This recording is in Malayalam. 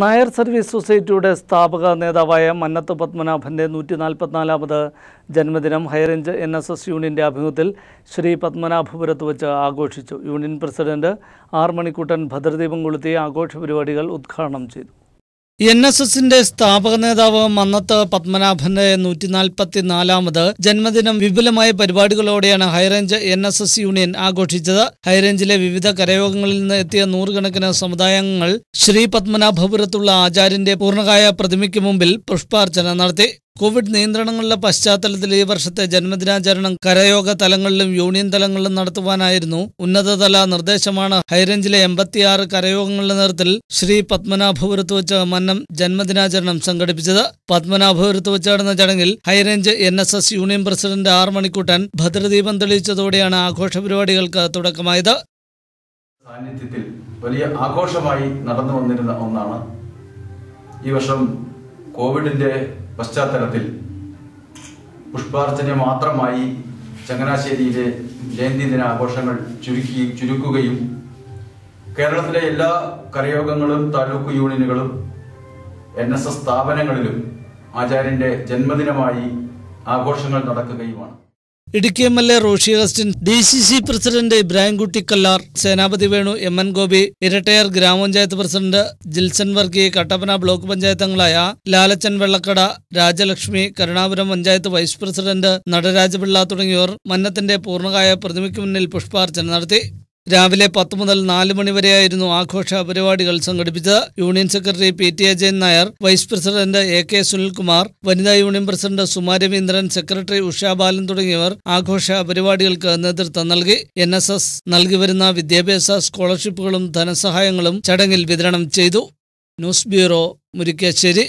നായർ സർവീസ് സൊസൈറ്റിയുടെ സ്ഥാപക നേതാവായ മന്നത്ത് പത്മനാഭൻ്റെ നൂറ്റി നാൽപ്പത്തിനാലാമത് ജന്മദിനം ഹൈറേഞ്ച് എൻ എസ് എസ് യൂണിയൻ്റെ ആഭിമുഖ്യത്തിൽ ശ്രീ പത്മനാഭപുരത്ത് വെച്ച് ആഘോഷിച്ചു യൂണിയൻ പ്രസിഡന്റ് ആർ മണിക്കുട്ടൻ ഭദ്രദീപം കൊളുത്തി ആഘോഷ പരിപാടികൾ ഉദ്ഘാടനം ചെയ്തു എൻ എസ് എസിന്റെ സ്ഥാപക നേതാവ് മന്നത്ത് പത്മനാഭന്റെ നൂറ്റി നാൽപ്പത്തി നാലാമത് ജന്മദിനം വിപുലമായ പരിപാടികളോടെയാണ് High Range N S S union ആഘോഷിച്ചത് ഹൈറേഞ്ചിലെ വിവിധ കരയോഗങ്ങളിൽ നിന്ന് എത്തിയ നൂറുകണക്കിന് സമുദായങ്ങൾ ശ്രീ പത്മനാഭപുരത്തുള്ള ആചാര്യന്റെ പൂർണ്ണകായ പ്രതിമയ്ക്ക് മുമ്പിൽ പുഷ്പാർച്ചന നടത്തി കോവിഡ് നിയന്ത്രണങ്ങളുടെ പശ്ചാത്തലത്തിൽ ഈ വർഷത്തെ ജന്മദിനാചരണം കരയോഗ തലങ്ങളിലും യൂണിയൻ തലങ്ങളിലും നടത്തുവാനായിരുന്നു ഉന്നതതല നിർദ്ദേശമാണ് ഹൈറേഞ്ചിലെ എൺപത്തിയാറ് കരയോഗങ്ങളുടെ നേതൃത്വത്തിൽ ശ്രീ പത്മനാഭപുരത്ത് വെച്ച് മന്നം ജന്മദിനാചരണം സംഘടിപ്പിച്ചത് പത്മനാഭപുരത്ത് വെച്ച് നടന്ന ചടങ്ങിൽ High Range N S S union president R Manikuttan ഭദ്രദീപം തെളിയിച്ചതോടെയാണ് ആഘോഷ പരിപാടികൾക്ക് തുടക്കമായത് സാന്നിധ്യത്തിൽ വലിയ ആഘോഷമായി നടന്നു വന്നിരുന്ന ഒന്നാണ് ഈ വർഷം കോവിഡിൻ്റെ പശ്ചാത്തലത്തിൽ പുഷ്പാർച്ചന മാത്രമായി ചങ്ങനാശ്ശേരിയിലെ ജയന്തി ദിന ആഘോഷങ്ങൾ ചുരുക്കുകയും ചുരുക്കുകയും കേരളത്തിലെ എല്ലാ കരയോഗങ്ങളും താലൂക്ക് യൂണിയനുകളും എൻ എസ് എസ് സ്ഥാപനങ്ങളിലും ആചാര്യന്റെ ജന്മദിനമായി ആഘോഷങ്ങൾ നടക്കുകയുമാണ് Idukki M L A Roshi Augustine D C C president Ibrahimkutty Kallar Senapathy Venu M N Gopi Erattayar grama panchayat president Jilson Varghese Kattappana block panchayat അംഗങ്ങളായ ലാലച്ചൻ വെള്ളക്കട രാജലക്ഷ്മി കരുണാപുരം പഞ്ചായത്ത് വൈസ് പ്രസിഡന്റ് നടരാജപിള്ള തുടങ്ങിയവർ മന്നത്തിന്റെ പൂർണ്ണകായ പ്രതിമയ്ക്ക് മുന്നിൽ പുഷ്പാർച്ചന നടത്തി രാവിലെ പത്ത് മുതൽ നാല് മണിവരെയായിരുന്നു ആഘോഷ പരിപാടികൾ സംഘടിപ്പിച്ചത് union secretary P T Ajayan Nair vice president A K Sunilkumar വനിതാ union president Sumaraveendran secretary Usha Balan തുടങ്ങിയവർ ആഘോഷ പരിപാടികൾക്ക് നേതൃത്വം നൽകി എൻ എസ് എസ് നൽകിവരുന്ന വിദ്യാഭ്യാസ സ്കോളർഷിപ്പുകളും ധനസഹായങ്ങളും ചടങ്ങിൽ വിതരണം ചെയ്തു ന്യൂസ് ബ്യൂറോ മുരിക്കാശ്ശേരി